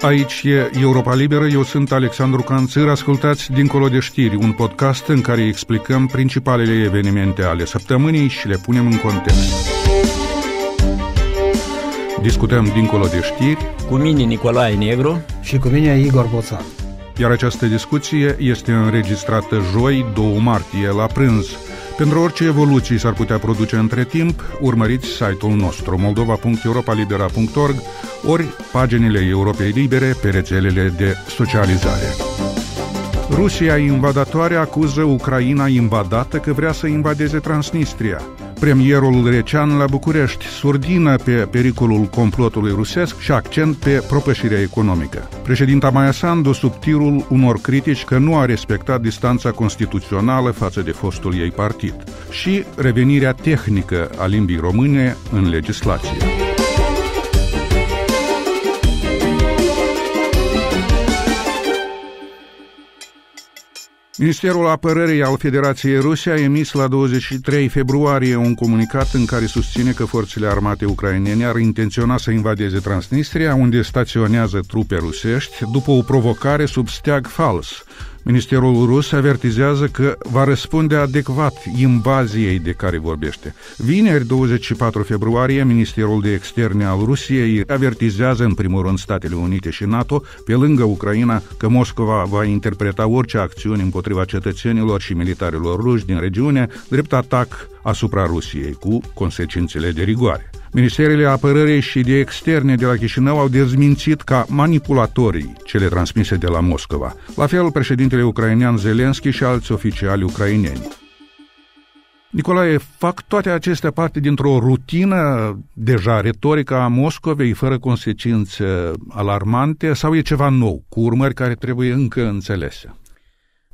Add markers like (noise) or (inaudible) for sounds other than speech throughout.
Aici e Europa Liberă, eu sunt Alexandru Canțâr, ascultați Dincolo de știri, un podcast în care explicăm principalele evenimente ale săptămânii și le punem în context. Discutăm Dincolo de știri cu mine Nicolae Negru și cu mine Igor Boțan. Iar această discuție este înregistrată joi, 2 martie, la prânz. Pentru orice evoluții s-ar putea produce între timp, urmăriți site-ul nostru moldova.europalibera.org ori paginile Europei Libere pe rețelele de socializare. Rusia invadatoare acuză Ucraina invadată că vrea să invadeze Transnistria premierul Recean la București, surdină pe pericolul complotului rusesc și accent pe propășirea economică. Președinta Maia Sandu sub tirul unor critici că nu a respectat distanța constituțională față de fostul ei partid și revenirea tehnică a limbii române în legislație. Ministerul Apărării al Federației Ruse a emis la 23 februarie un comunicat în care susține că forțele armate ucrainene ar intenționa să invadeze Transnistria, unde staționează trupe rusești, după o provocare sub steag fals, Ministerul rus avertizează că va răspunde adecvat invaziei de care vorbește. Vineri, 24 februarie, Ministerul de Externe al Rusiei avertizează în primul rând Statele Unite și NATO, pe lângă Ucraina, că Moscova va interpreta orice acțiuni împotriva cetățenilor și militarilor ruși din regiune drept atac asupra Rusiei, cu consecințele de rigoare. Ministerele Apărării și de Externe de la Chișinău au dezmințit ca manipulatorii cele transmise de la Moscova. La fel, președintele ucrainean Zelenski și alți oficiali ucraineni. Nicolae, fac toate acestea parte dintr-o rutină deja retorică a Moscovei fără consecințe alarmante sau e ceva nou, cu urmări care trebuie încă înțelese?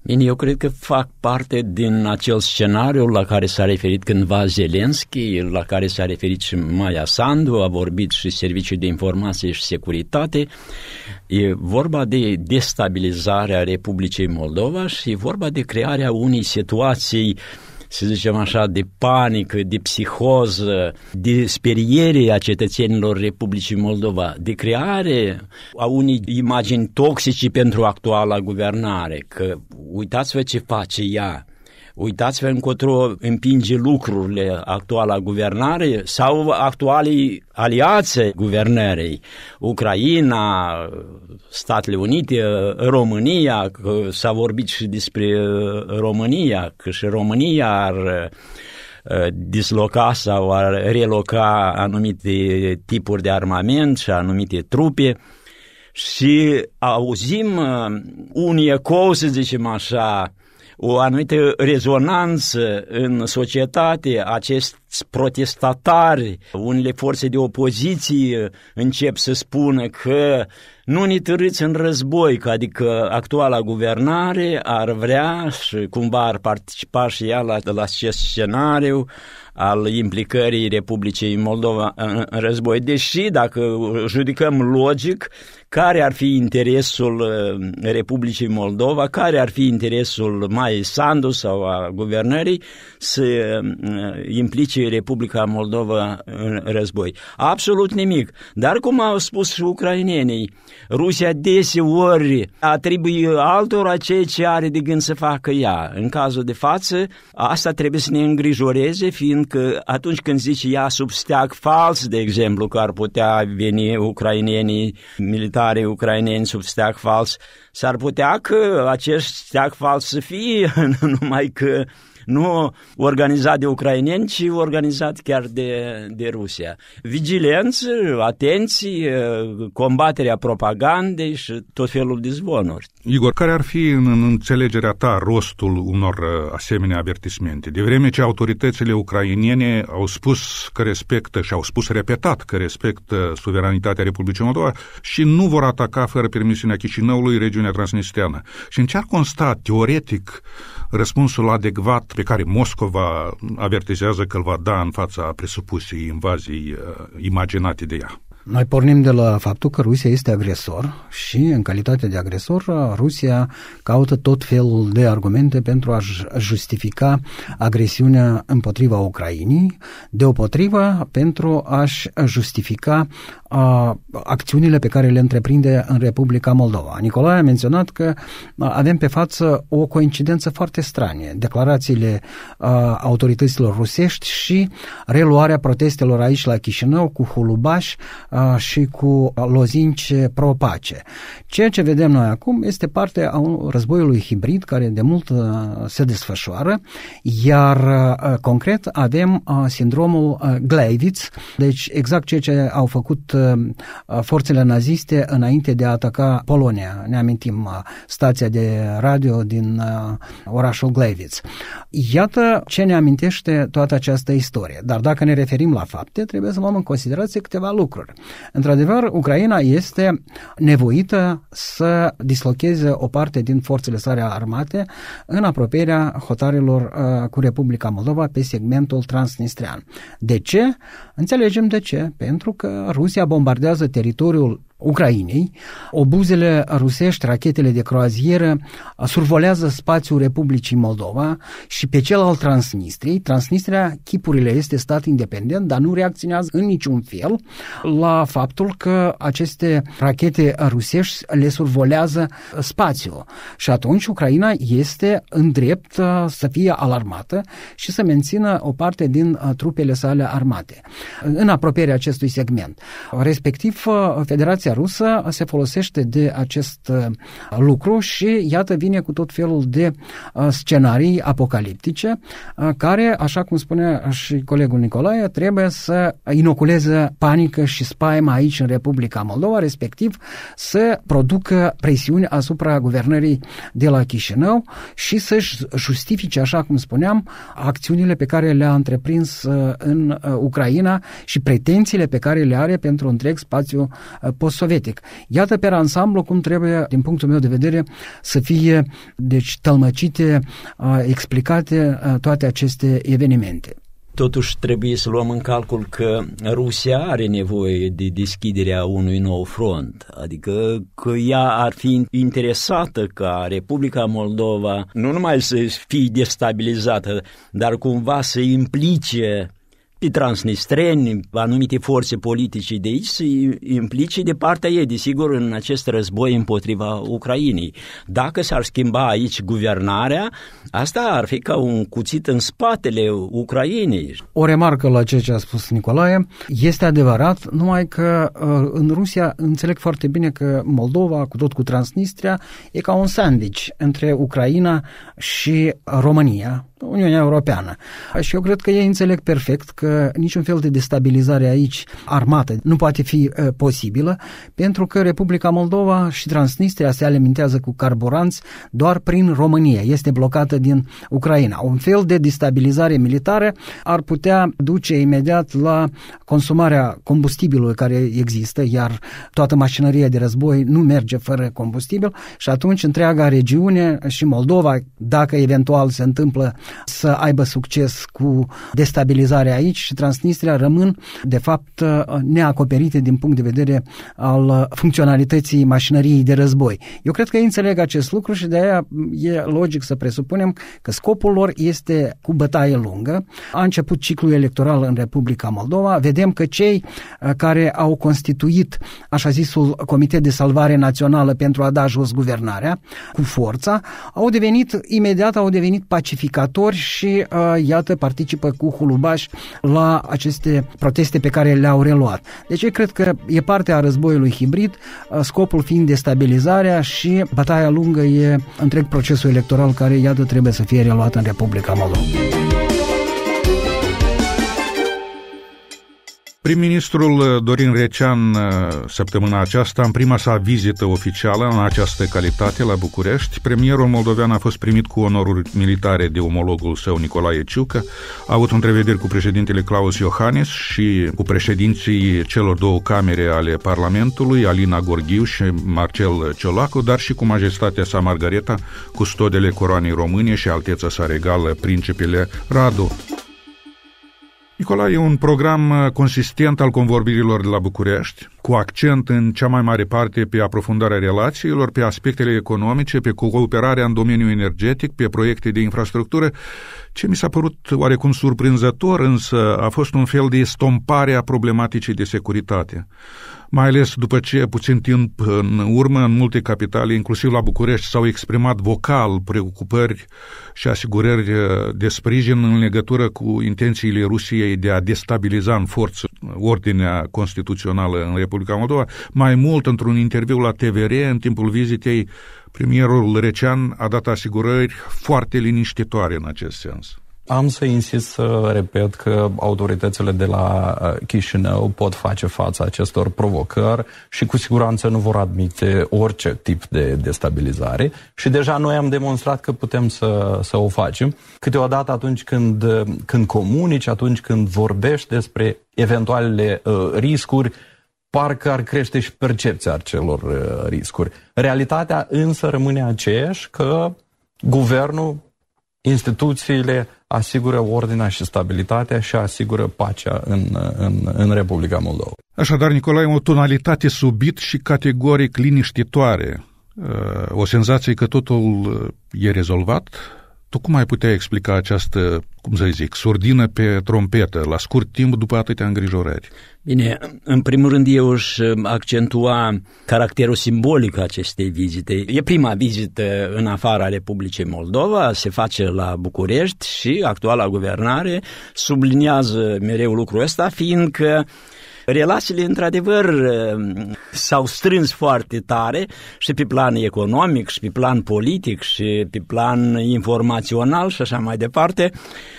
Bine, eu cred că fac parte din acel scenariu la care s-a referit cândva Zelenski, la care s-a referit și Maia Sandu, a vorbit și Serviciul de Informație și Securitate. E vorba de destabilizarea Republicii Moldova și e vorba de crearea unei situații uh, să zicem așa, de panică, de psihoză, de speriere a cetățenilor Republicii Moldova, de creare a unei imagini toxice pentru actuala guvernare, că uitați-vă ce face ea, Uitați-vă încotro împinge lucrurile actuala guvernare sau actualii aliațe guvernării, Ucraina, Statele Unite, România, că s-a vorbit și despre uh, România, că și România ar uh, disloca sau ar reloca anumite tipuri de armament și anumite trupe și auzim uh, un ecou, să zicem așa, o anumită rezonanță în societate, acești protestatari, unele forțe de opoziție încep să spună că nu ne târâți în război, că adică actuala guvernare ar vrea și cumva ar participa și ea la, la acest scenariu al implicării Republicii Moldova în război. Deși, dacă judicăm logic, care ar fi interesul uh, Republicii Moldova, care ar fi interesul mai Sandu sau a guvernării să uh, implice Republica Moldova în război. Absolut nimic. Dar cum au spus și ucrainenii, Rusia deseori atribuie altora ceea ce are de gând să facă ea. În cazul de față, asta trebuie să ne îngrijoreze, fiindcă atunci când zice ea sub steag fals, de exemplu, că ar putea veni ucrainenii militari militare ucraineni sub steag fals, s-ar putea că acest steag fals să fie (laughs) numai că nu organizat de ucraineni, ci organizat chiar de, de Rusia. Vigilență, atenție, combaterea propagandei și tot felul de zvonuri. Igor, care ar fi în înțelegerea ta rostul unor uh, asemenea avertismente? De vreme ce autoritățile ucrainene au spus că respectă și au spus repetat că respectă suveranitatea Republicii Moldova și nu vor ataca fără permisiunea Chișinăului regiunea transnistriană. Și în ce ar consta teoretic răspunsul adecvat pe care Moscova avertizează că îl va da în fața presupusei invazii uh, imaginate de ea. Noi pornim de la faptul că Rusia este agresor și, în calitate de agresor, Rusia caută tot felul de argumente pentru a justifica agresiunea împotriva Ucrainei, deopotrivă pentru a-și justifica a, acțiunile pe care le întreprinde în Republica Moldova. Nicolae a menționat că avem pe față o coincidență foarte stranie, declarațiile a, autorităților rusești și reluarea protestelor aici la Chișinău cu Hulubași, și cu lozinci propace. Ceea ce vedem noi acum este parte a un războiului hibrid care de mult se desfășoară, iar concret avem sindromul Gleivitz, deci exact ceea ce au făcut forțele naziste înainte de a ataca Polonia. Ne amintim stația de radio din orașul Gleivitz. Iată ce ne amintește toată această istorie. Dar dacă ne referim la fapte, trebuie să luăm în considerație câteva lucruri. Într-adevăr, Ucraina este nevoită să dislocheze o parte din forțele sale armate în apropierea hotarelor uh, cu Republica Moldova pe segmentul transnistrian. De ce? Înțelegem de ce. Pentru că Rusia bombardează teritoriul Ucrainei, obuzele rusești, rachetele de croazieră survolează spațiul Republicii Moldova și pe cel al Transnistriei. Transnistria, chipurile, este stat independent, dar nu reacționează în niciun fel la faptul că aceste rachete rusești le survolează spațiul. Și atunci Ucraina este în drept uh, să fie alarmată și să mențină o parte din uh, trupele sale armate în apropierea acestui segment. Respectiv, uh, Federația rusă se folosește de acest uh, lucru și iată vine cu tot felul de uh, scenarii apocaliptice uh, care, așa cum spunea și colegul Nicolae, trebuie să inoculeze panică și spaima aici în Republica Moldova, respectiv să producă presiuni asupra guvernării de la Chișinău și să-și justifice, așa cum spuneam, acțiunile pe care le-a întreprins în Ucraina și pretențiile pe care le are pentru întreg spațiu post sovietic. Iată pe ansamblu cum trebuie, din punctul meu de vedere, să fie deci tălmăcite, explicate toate aceste evenimente. Totuși trebuie să luăm în calcul că Rusia are nevoie de deschiderea unui nou front, adică că ea ar fi interesată ca Republica Moldova nu numai să fie destabilizată, dar cumva să implice pe transnistreni, anumite forțe politice de aici se implice de partea ei, desigur, în acest război împotriva Ucrainei. Dacă s-ar schimba aici guvernarea, asta ar fi ca un cuțit în spatele Ucrainei. O remarcă la ceea ce a spus Nicolae. Este adevărat, numai că uh, în Rusia înțeleg foarte bine că Moldova, cu tot cu Transnistria, e ca un sandwich între Ucraina și România, Uniunea Europeană. Și eu cred că ei înțeleg perfect că că niciun fel de destabilizare aici armată nu poate fi uh, posibilă, pentru că Republica Moldova și Transnistria se alimentează cu carburanți doar prin România, este blocată din Ucraina. Un fel de destabilizare militară ar putea duce imediat la consumarea combustibilului care există, iar toată mașinăria de război nu merge fără combustibil și atunci întreaga regiune și Moldova, dacă eventual se întâmplă să aibă succes cu destabilizarea aici, Republici și Transnistria rămân, de fapt, uh, neacoperite din punct de vedere al uh, funcționalității mașinăriei de război. Eu cred că ei înțeleg acest lucru și de aia mm, e logic să presupunem că scopul lor este cu bătaie lungă. A început ciclul electoral în Republica Moldova. Vedem că cei uh, care au constituit așa zisul Comitet de Salvare Națională pentru a da jos guvernarea cu forța, au devenit, imediat au devenit pacificatori și uh, iată participă cu hulubaș la aceste proteste pe care le-au reluat. Deci eu cred că e parte a războiului hibrid, scopul fiind destabilizarea și bataia lungă e întreg procesul electoral care, iată, trebuie să fie reluat în Republica Moldova. Prim-ministrul uh, Dorin Recean, uh, săptămâna aceasta, în prima sa vizită oficială în această calitate la București, premierul moldovean a fost primit cu onoruri militare de omologul său Nicolae Ciucă, a avut întrevederi cu președintele Claus Iohannis și cu președinții celor două camere ale Parlamentului, Alina Gorghiu și Marcel Ciolacu, dar și cu majestatea sa Margareta, custodele coroanei române și alteța sa regală, principele Radu. Nicolae, e un program uh, consistent al convorbirilor de la București, cu accent în cea mai mare parte pe aprofundarea relațiilor, pe aspectele economice, pe cooperarea în domeniul energetic, pe proiecte de infrastructură. Ce mi s-a părut oarecum surprinzător, însă, a fost un fel de estompare a problematicii de securitate mai ales după ce, puțin timp în urmă, în multe capitale, inclusiv la București, s-au exprimat vocal preocupări și asigurări uh, de sprijin în legătură cu intențiile Rusiei de a destabiliza în forță ordinea constituțională în Republica Moldova. Mai mult, într-un interviu la TVR, în timpul vizitei, premierul Recean a dat asigurări foarte liniștitoare în acest sens. Am să insist să repet că autoritățile de la uh, Chișinău pot face față acestor provocări și cu siguranță nu vor admite orice tip de destabilizare și deja noi am demonstrat că putem să, să o facem. Câteodată atunci când, când comunici, atunci când vorbești despre eventualele uh, riscuri, parcă ar crește și percepția acelor uh, riscuri. Realitatea însă rămâne aceeași că guvernul, instituțiile, asigură ordinea și stabilitatea și asigură pacea în, în, în Republica Moldova. Așadar, Nicolae, o tonalitate subit și categoric liniștitoare. Uh, o senzație că totul uh, e rezolvat, tu cum ai putea explica această, cum să zic, surdină pe trompetă, la scurt timp, după atâtea îngrijorări? Bine, în primul rând eu aș uh, accentua caracterul simbolic acestei vizite. E prima vizită în afara Republicii Moldova, se face la București și actuala guvernare subliniază mereu lucrul ăsta, fiindcă uh, Relațiile, într-adevăr, um, s-au strâns foarte tare și pe plan economic, și pe plan politic, și pe plan informațional și așa mai departe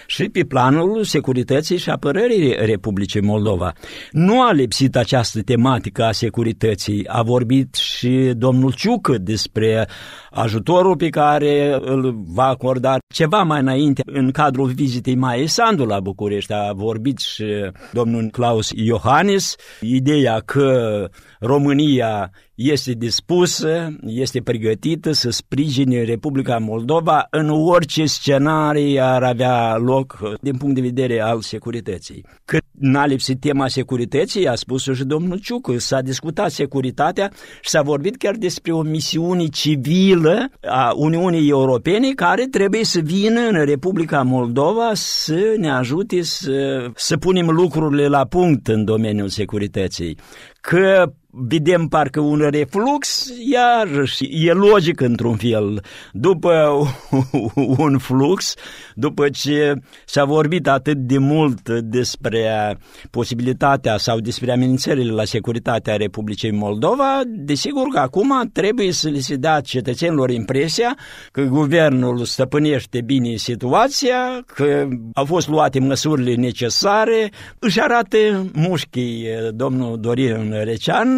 și pe planul securității și apărării Republicii Moldova. Nu a lipsit această tematică a securității. A vorbit și domnul Ciucă despre ajutorul pe care îl va acorda ceva mai înainte în cadrul vizitei mai Sandu la București. A vorbit și domnul Claus Iohannis ideea că România este dispusă, este pregătită să sprijine Republica Moldova în orice scenarii ar avea loc din punct de vedere al securității. Cât n-a lipsit tema securității, a spus și domnul Ciucă, s-a discutat securitatea și s-a vorbit chiar despre o misiune civilă a Uniunii Europene care trebuie să vină în Republica Moldova să ne ajute să, să punem lucrurile la punct în domeniul securității. Că vedem parcă un reflux, iar e logic într-un fel. După (laughs) un flux, după ce s-a vorbit atât de mult despre posibilitatea sau despre amenințările la securitatea Republicii Moldova, desigur că acum trebuie să le se dea cetățenilor impresia că guvernul stăpânește bine situația, că au fost luate măsurile necesare, își arată mușchii domnul Dorin Recean,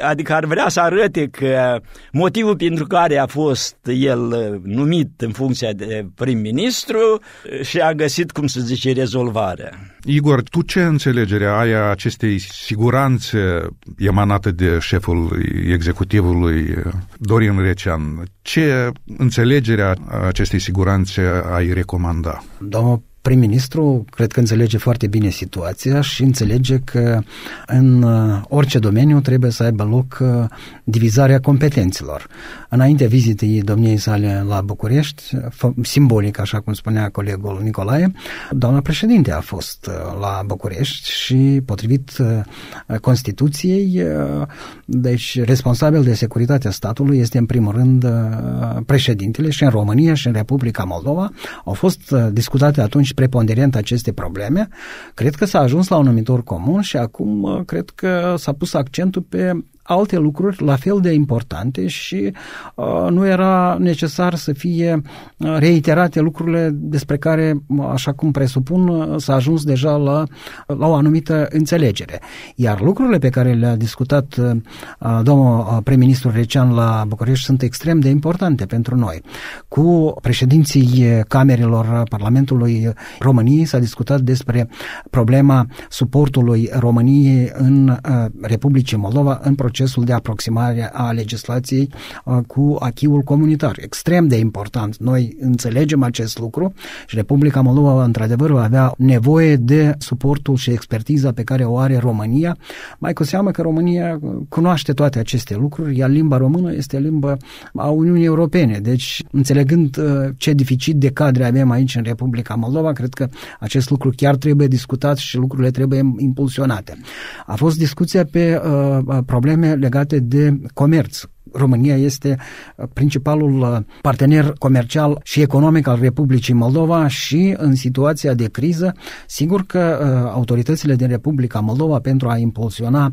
adică ar vrea să arăte că motivul pentru care a fost el uh, numit în funcția de prim-ministru uh, și a găsit, cum să zice, rezolvarea. Igor, tu ce înțelegere ai a acestei siguranțe emanate de șeful executivului uh, Dorin Recean? Ce a acestei siguranțe ai recomanda? Domnul prim-ministru cred că înțelege foarte bine situația și înțelege că în uh, orice domeniu trebuie să aibă loc uh, divizarea competențelor. Înainte vizitei domniei sale la București, simbolic, așa cum spunea colegul Nicolae, doamna președinte a fost uh, la București și, potrivit Constituției, deci responsabil de securitatea statului este în primul rând președintele și în România și în Republica Moldova au fost discutate atunci și preponderent aceste probleme, cred că s-a ajuns la un numitor comun și acum uh, cred că s-a pus accentul pe alte lucruri la fel de importante și uh, nu era necesar să fie uh, reiterate lucrurile despre care, uh, așa cum presupun, uh, s-a ajuns deja la, la o anumită înțelegere. Iar lucrurile pe care le-a discutat uh, domnul prim-ministru Recean la București sunt extrem de importante pentru noi. Cu președinții camerelor Parlamentului României s-a discutat despre problema suportului României în uh, Republicii Moldova în proces procesul de aproximare a legislației uh, cu achiul comunitar. Extrem de important. Noi înțelegem acest lucru și Republica Moldova, într-adevăr, va avea nevoie de suportul și expertiza pe care o are România, mai cu seamă că România uh, cunoaște toate aceste lucruri, iar limba română este limba a Uniunii Europene. Deci, înțelegând uh, ce dificil de cadre avem aici în Republica Moldova, cred că acest lucru chiar trebuie discutat și lucrurile trebuie impulsionate. A fost discuția pe uh, probleme probleme legate de comerț România este uh, principalul uh, partener comercial și economic al Republicii Moldova și în situația de criză, sigur că uh, autoritățile din Republica Moldova pentru a impulsiona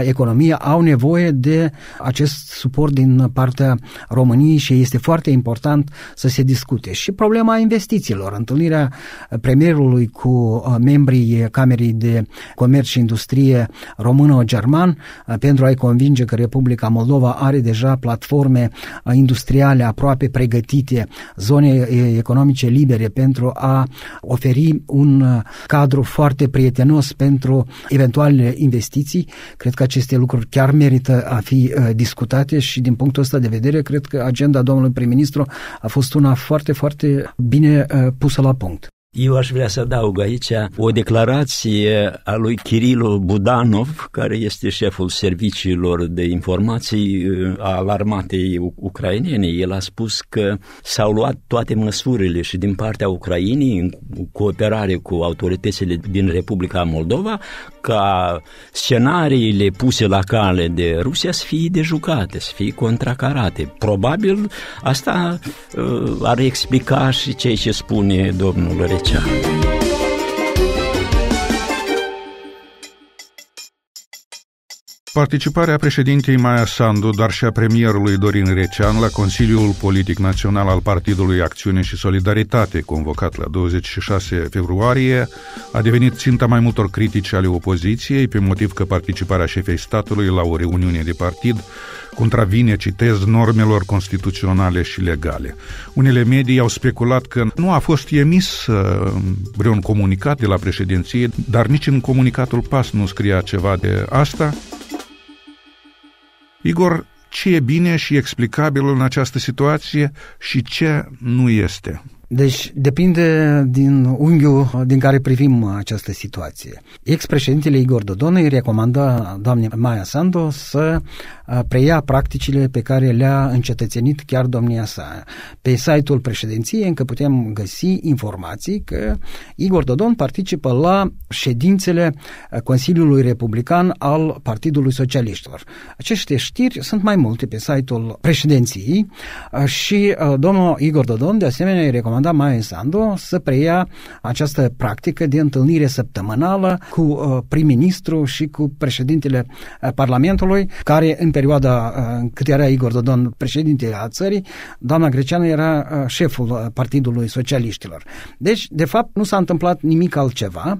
economia au nevoie de acest suport din partea României și este foarte important să se discute. Și problema investițiilor, întâlnirea premierului cu membrii Camerei de Comerț și Industrie română-german pentru a-i convinge că Republica Moldova are de deja platforme industriale aproape pregătite, zone economice libere pentru a oferi un uh, cadru foarte prietenos pentru eventualele investiții. Cred că aceste lucruri chiar merită a fi uh, discutate și din punctul ăsta de vedere cred că agenda domnului prim-ministru a fost una foarte, foarte bine uh, pusă la punct. Eu aș vrea să adaug aici o declarație a lui Kirilo Budanov, care este șeful serviciilor de informații uh, al armatei ucrainene. El a spus că s-au luat toate măsurile și din partea Ucrainei, în cooperare cu autoritățile din Republica Moldova, ca scenariile puse la cale de Rusia să fie dejucate, să fie contracarate. Probabil asta uh, ar explica și ceea ce spune domnul Rece. 家。Participarea președintei Maia Sandu, dar și a premierului Dorin Recean la Consiliul Politic Național al Partidului Acțiune și Solidaritate, convocat la 26 februarie, a devenit ținta mai multor critici ale opoziției, pe motiv că participarea șefei statului la o reuniune de partid contravine, citez, normelor constituționale și legale. Unele medii au speculat că nu a fost emis uh, vreun comunicat de la președinție, dar nici în comunicatul PAS nu scria ceva de asta, Igor, ce e bine și explicabil în această situație și ce nu este? Deci depinde din unghiul din care privim această situație. Ex-președintele Igor Dodon îi recomandă doamnei Maia Sandu să preia practicile pe care le-a încetățenit chiar domnia sa. Pe site-ul președinției încă putem găsi informații că Igor Dodon participă la ședințele Consiliului Republican al Partidului Socialiștilor. Aceste știri sunt mai multe pe site-ul președinției și uh, domnul Igor Dodon de asemenea îi recomanda mai Sandu să preia această practică de întâlnire săptămânală cu uh, prim-ministru și cu președintele uh, Parlamentului, care în perioada uh, în cât era Igor Dodon președinte a țării, doamna Greceanu era uh, șeful uh, Partidului Socialiștilor. Deci, de fapt, nu s-a întâmplat nimic altceva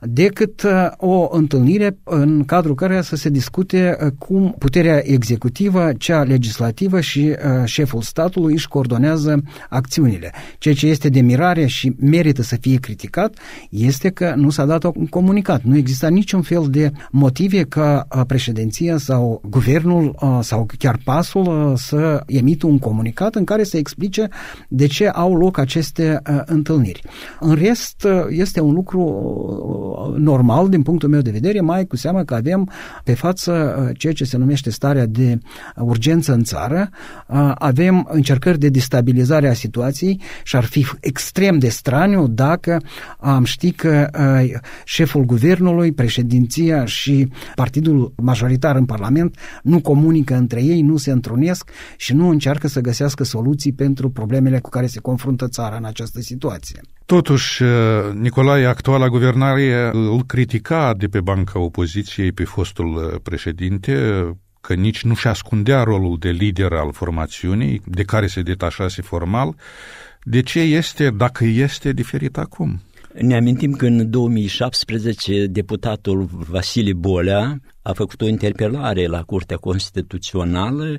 decât o întâlnire în cadrul căreia să se discute cum puterea executivă, cea legislativă și șeful statului își coordonează acțiunile. Ceea ce este de mirare și merită să fie criticat este că nu s-a dat un comunicat. Nu exista niciun fel de motive ca președinția sau guvernul guvernul uh, sau chiar pasul uh, să emită un comunicat în care să explice de ce au loc aceste uh, întâlniri. În rest, este un lucru normal din punctul meu de vedere, mai cu seamă că avem pe față ceea ce se numește starea de urgență în țară, avem încercări de destabilizare a situației și ar fi extrem de straniu dacă am ști că șeful guvernului, președinția și partidul majoritar în Parlament nu nu comunică între ei, nu se întrunesc și nu încearcă să găsească soluții pentru problemele cu care se confruntă țara în această situație. Totuși, eh, Nicolae, actuala guvernare îl critica de pe banca opoziției pe fostul eh, președinte, că nici nu și ascundea rolul de lider al formațiunii, de care se detașase formal. De ce este, dacă este, diferit acum? Ne amintim că în 2017 deputatul Vasile Bolea a făcut o interpelare la Curtea Constituțională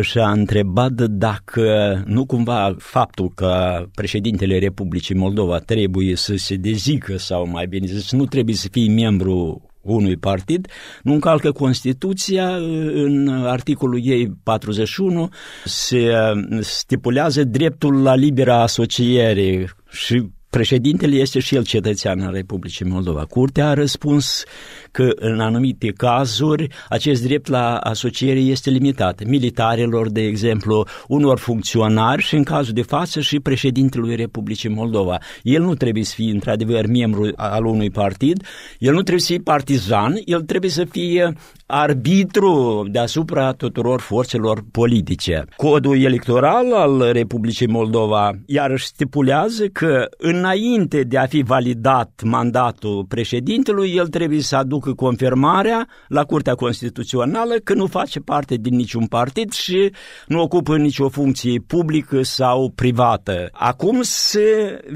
și a întrebat dacă nu cumva faptul că președintele Republicii Moldova trebuie să se dezică sau mai bine zis, nu trebuie să fie membru unui partid, nu încalcă Constituția, în articolul ei 41 se stipulează dreptul la libera asociere și Președintele este și el cetățean al Republicii Moldova. Curtea a răspuns că în anumite cazuri acest drept la asociere este limitat. Militarilor, de exemplu, unor funcționari și în cazul de față și președintelui Republicii Moldova. El nu trebuie să fie într-adevăr membru al unui partid, el nu trebuie să fie partizan, el trebuie să fie arbitru deasupra tuturor forțelor politice. Codul electoral al Republicii Moldova iarăși stipulează că în înainte de a fi validat mandatul președintelui, el trebuie să aducă confirmarea la Curtea Constituțională că nu face parte din niciun partid și nu ocupă nicio funcție publică sau privată. Acum să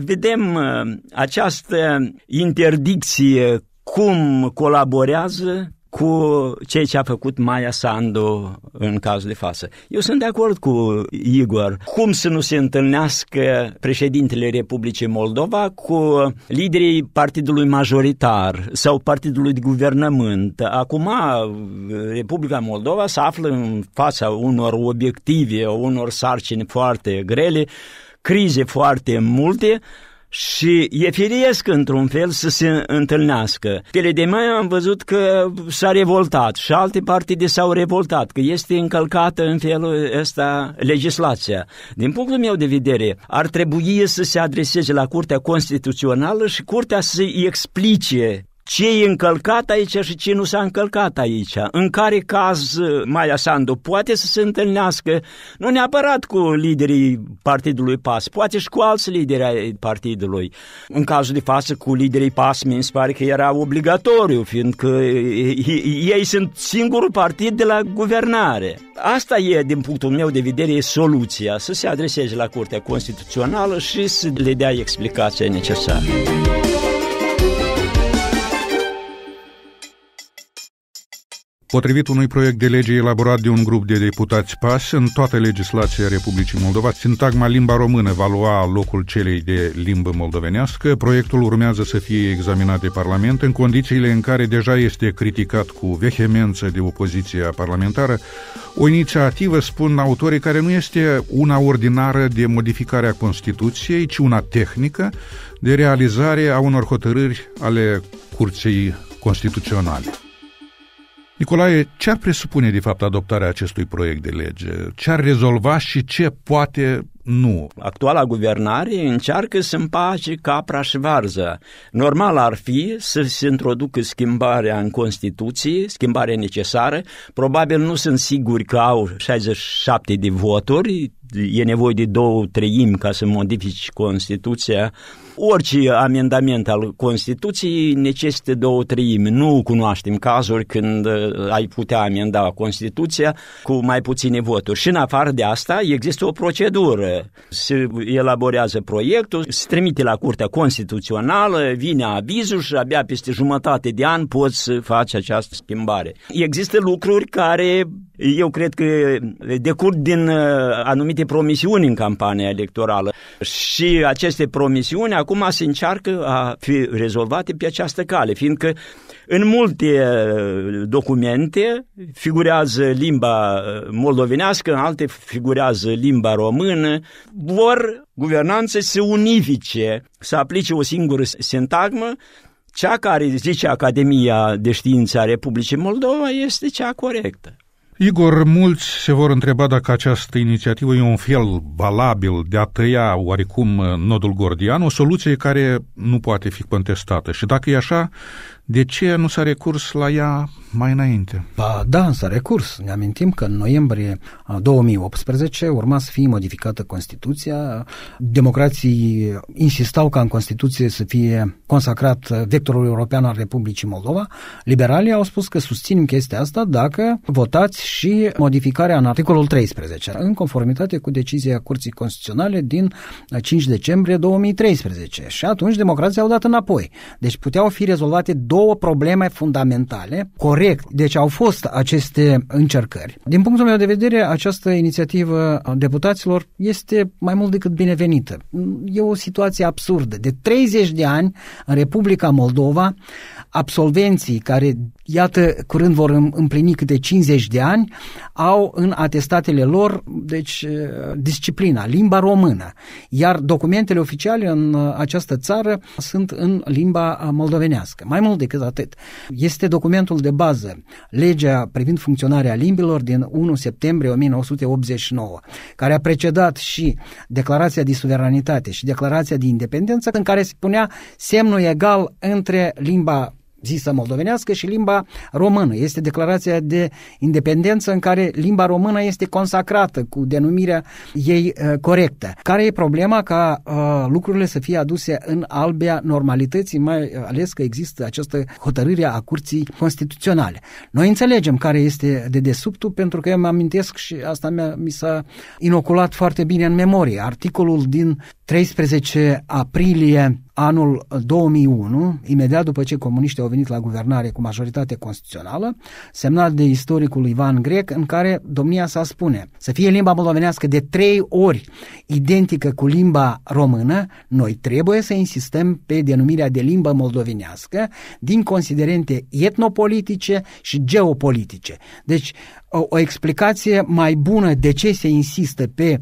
vedem uh, această interdicție cum colaborează cu ceea ce a făcut Maia Sandu în cazul de față. Eu sunt de acord cu Igor. Cum să nu se întâlnească președintele Republicii Moldova cu liderii partidului majoritar sau partidului de guvernământ? Acum Republica Moldova se află în fața unor obiective, unor sarcini foarte grele, crize foarte multe, și e firesc într-un fel să se întâlnească. Tele de mai am văzut că s-a revoltat și alte partide s-au revoltat, că este încălcată în felul ăsta legislația. Din punctul meu de vedere, ar trebui să se adreseze la Curtea Constituțională și Curtea să-i explice ce e încălcat aici și ce nu s-a încălcat aici, în care caz eh, Maia Sandu poate să se întâlnească, nu neapărat cu liderii partidului PAS, poate și cu alți lideri ai partidului. În cazul de față cu liderii PAS, mi se pare că era obligatoriu, fiindcă eh, ei sunt singurul partid de la guvernare. Asta e, din punctul meu de vedere, soluția, să se adreseze la Curtea Constituțională și să le dea explicația necesară. Potrivit unui proiect de lege elaborat de un grup de deputați PAS, în toată legislația Republicii Moldova, sintagma limba română va lua locul celei de limbă moldovenească. Proiectul urmează să fie examinat de Parlament în condițiile în care deja este criticat cu vehemență de opoziția parlamentară, o inițiativă, spun autorii, care nu este una ordinară de modificare a Constituției, ci una tehnică de realizare a unor hotărâri ale Curții Constituționale. Nicolae, ce ar presupune de fapt adoptarea acestui proiect de lege? Ce ar rezolva și ce poate nu. Actuala guvernare încearcă să împace capra și varză. Normal ar fi să se introducă schimbarea în Constituție, schimbarea necesară. Probabil nu sunt siguri că au 67 de voturi, e nevoie de două treimi ca să modifici Constituția. Orice amendament al Constituției necesită două treimi. Nu cunoaștem cazuri când uh, ai putea amenda Constituția cu mai puține voturi. Și în afară de asta există o procedură. Se elaborează proiectul, se trimite la Curtea Constituțională, vine avizul și abia peste jumătate de an poți să faci această schimbare. Există lucruri care eu cred că decurg din anumite promisiuni în campania electorală și aceste promisiuni acum se încearcă a fi rezolvate pe această cale, fiindcă în multe documente figurează limba moldovenească, în alte figurează limba română, vor guvernanțe să unifice, să aplice o singură sintagmă, cea care zice Academia de Științe a Republicii Moldova este cea corectă. Igor, mulți se vor întreba dacă această inițiativă e un fel balabil de a tăia oarecum uh, nodul gordian, o soluție care nu poate fi contestată. Și dacă e așa, de ce nu s-a recurs la ea mai înainte. Ba, da, însă recurs. Ne amintim că în noiembrie 2018 urma să fie modificată Constituția. Democrații insistau ca în Constituție să fie consacrat vectorul european al Republicii Moldova. Liberalii au spus că susținem chestia asta dacă votați și modificarea în articolul 13, în conformitate cu decizia Curții Constituționale din 5 decembrie 2013. Și atunci democrații au dat înapoi. Deci puteau fi rezolvate două probleme fundamentale, corect. Deci au fost aceste încercări. Din punctul meu de vedere, această inițiativă a deputaților este mai mult decât binevenită. E o situație absurdă. De 30 de ani, în Republica Moldova, absolvenții care iată, curând vor împlini câte 50 de ani, au în atestatele lor, deci, eh, disciplina, limba română, iar documentele oficiale în eh, această țară sunt în limba moldovenească. Mai mult decât atât, este documentul de bază, legea privind funcționarea limbilor din 1 septembrie 1989, care a precedat și declarația de suveranitate și declarația de independență, în care se punea semnul egal între limba zisă moldovenească și limba română. Este declarația de independență în care limba română este consacrată cu denumirea ei uh, corectă. Care e problema ca uh, lucrurile să fie aduse în albea normalității, mai ales că există această hotărâre a Curții Constituționale. Noi înțelegem care este de desubtul, pentru că eu mă amintesc și asta mi s-a inoculat foarte bine în memorie. Articolul din 13 aprilie anul 2001, imediat după ce comuniștii au venit la guvernare cu majoritate constituțională, semnat de istoricul Ivan Grec, în care domnia sa spune să fie limba moldovenească de trei ori identică cu limba română, noi trebuie să insistăm pe denumirea de limbă moldovenească din considerente etnopolitice și geopolitice. Deci, o, o explicație mai bună de ce se insistă pe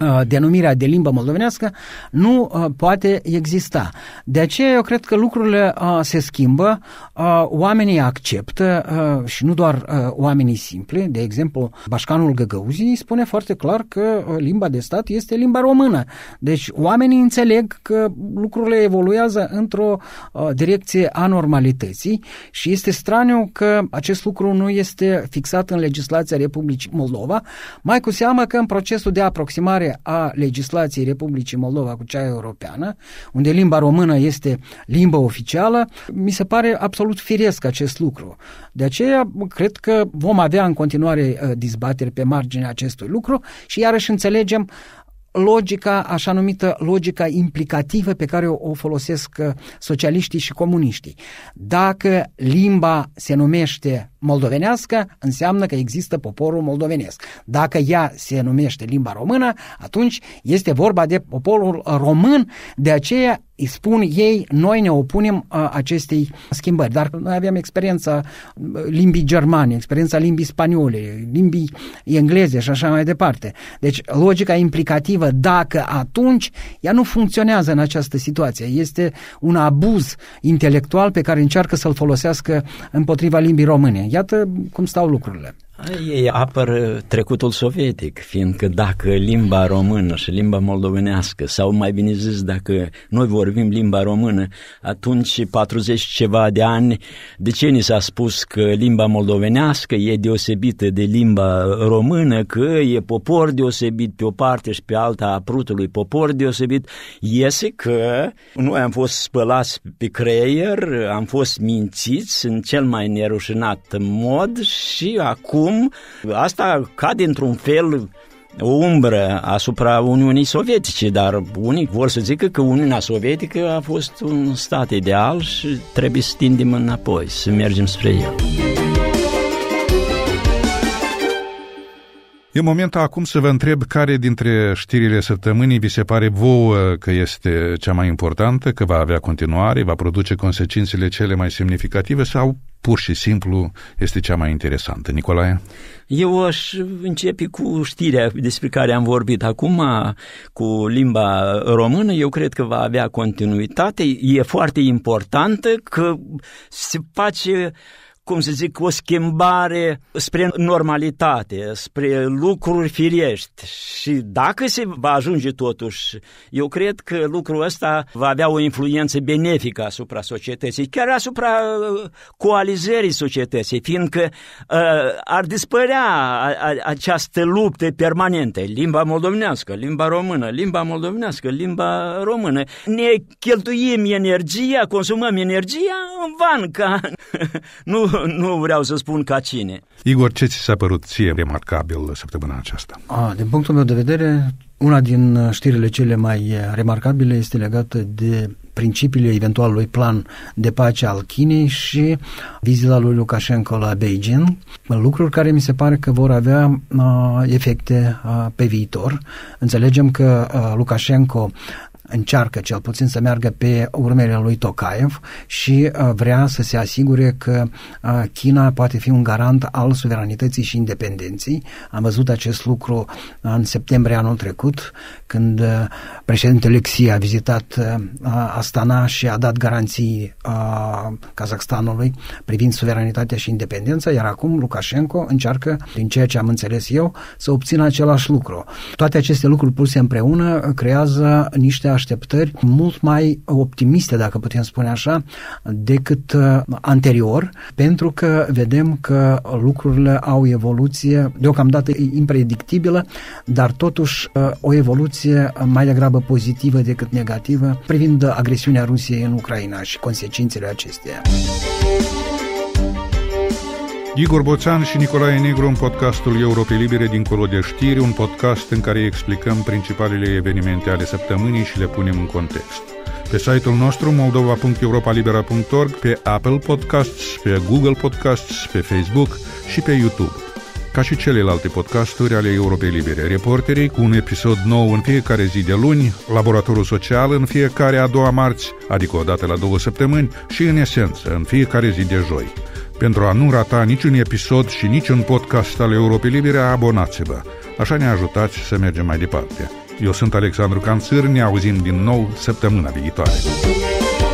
Uh, denumirea de limbă moldovenească nu uh, poate exista. De aceea eu cred că lucrurile uh, se schimbă, uh, oamenii acceptă uh, și nu doar uh, oamenii simpli, de exemplu, Bașcanul Găgăuzii spune foarte clar că limba de stat este limba română. Deci oamenii înțeleg că lucrurile evoluează într-o direcție a normalității și este straniu că acest lucru nu este fixat în legislația Republicii Moldova, mai cu seamă că în procesul de aproximare aplicare a legislației Republicii Moldova cu cea europeană, unde limba română este limba oficială, mi se pare absolut firesc acest lucru. De aceea, cred că vom avea în continuare uh, dizbateri pe marginea acestui lucru și iarăși înțelegem logica, așa numită logica implicativă pe care o folosesc uh, socialiștii și comuniștii. Dacă limba se numește moldovenească, înseamnă că există poporul moldovenesc. Dacă ea se numește limba română, atunci este vorba de poporul român, de aceea îi spun ei, noi ne opunem uh, acestei schimbări. Dar noi aveam experiența uh, limbii germane, experiența limbii spaniole, limbii engleze și așa mai departe. Deci logica implicativă, dacă atunci, ea nu funcționează în această situație. Este un abuz intelectual pe care încearcă să-l folosească împotriva limbii române. Iată cum stau lucrurile. Ei apără uh, trecutul sovietic, fiindcă dacă limba română și limba moldovenească, sau mai bine zis, dacă noi vorbim limba română, atunci 40 ceva de ani, de ce ni s-a spus că limba moldovenească e deosebită de limba română, că e popor deosebit pe o parte și pe alta a prutului popor deosebit, iese că noi am fost spălați pe creier, am fost mințiți în cel mai nerușinat mod și acum acum asta cade într-un fel o umbră asupra Uniunii Sovietice, dar unii vor să zică că Uniunea Sovietică a fost un stat ideal și trebuie să tindem înapoi, să mergem spre el. E momentul acum să vă întreb care dintre știrile săptămânii vi se pare vouă că este cea mai importantă, că va avea continuare, va produce consecințele cele mai semnificative sau pur și simplu este cea mai interesantă. Nicolae? Eu aș începe cu știrea despre care am vorbit acum, cu limba română. Eu cred că va avea continuitate. E foarte importantă că se face uh, cum să zic, o schimbare spre normalitate, spre lucruri firești. Și dacă se va ajunge totuși, eu cred că lucrul ăsta va avea o influență benefică asupra societății, chiar asupra uh, coalizării societății, fiindcă uh, ar dispărea această luptă permanentă, limba moldovnească, limba română, limba moldovnească, limba română. Ne cheltuim energia, consumăm energia în van, ca (laughs) nu (laughs) nu vreau să spun ca cine. Igor, ce ți s-a părut ție remarcabil săptămâna aceasta? A, din punctul meu de vedere, una din știrile cele mai remarcabile este legată de principiile eventualului plan de pace al Chinei și vizita lui Lukashenko la Beijing, lucruri care mi se pare că vor avea efecte pe viitor. Înțelegem că Lukashenko încearcă cel puțin să meargă pe urmele lui Tokayev și uh, vrea să se asigure că uh, China poate fi un garant al suveranității și independenței. Am văzut acest lucru în septembrie anul trecut, când uh, președintele Xi a vizitat Astana și a dat garanții Kazakhstanului privind suveranitatea și independența, iar acum Lukashenko încearcă, din ceea ce am înțeles eu, să obțină același lucru. Toate aceste lucruri puse împreună creează niște aș așteptări mult mai optimiste, dacă putem spune așa, decât uh, anterior, pentru că vedem că lucrurile au evoluție deocamdată impredictibilă, dar totuși uh, o evoluție mai degrabă pozitivă decât negativă privind agresiunea Rusiei în Ucraina și consecințele acesteia. Igor Boțan și Nicolae Negru în podcastul Europei Libere dincolo de știri, un podcast în care explicăm principalele evenimente ale săptămânii și le punem în context. Pe site-ul nostru moldova.europalibera.org, pe Apple Podcasts, pe Google Podcasts, pe Facebook și pe YouTube ca și celelalte podcasturi ale Europei Libere. Reporterii cu un episod nou în fiecare zi de luni, Laboratorul Social în fiecare a doua marți, adică o dată la două săptămâni, și în esență în fiecare zi de joi. Pentru a nu rata niciun episod și niciun podcast al Europei Libere, abonați-vă. Așa ne ajutați să mergem mai departe. Eu sunt Alexandru Canțâr, ne auzim din nou săptămâna viitoare.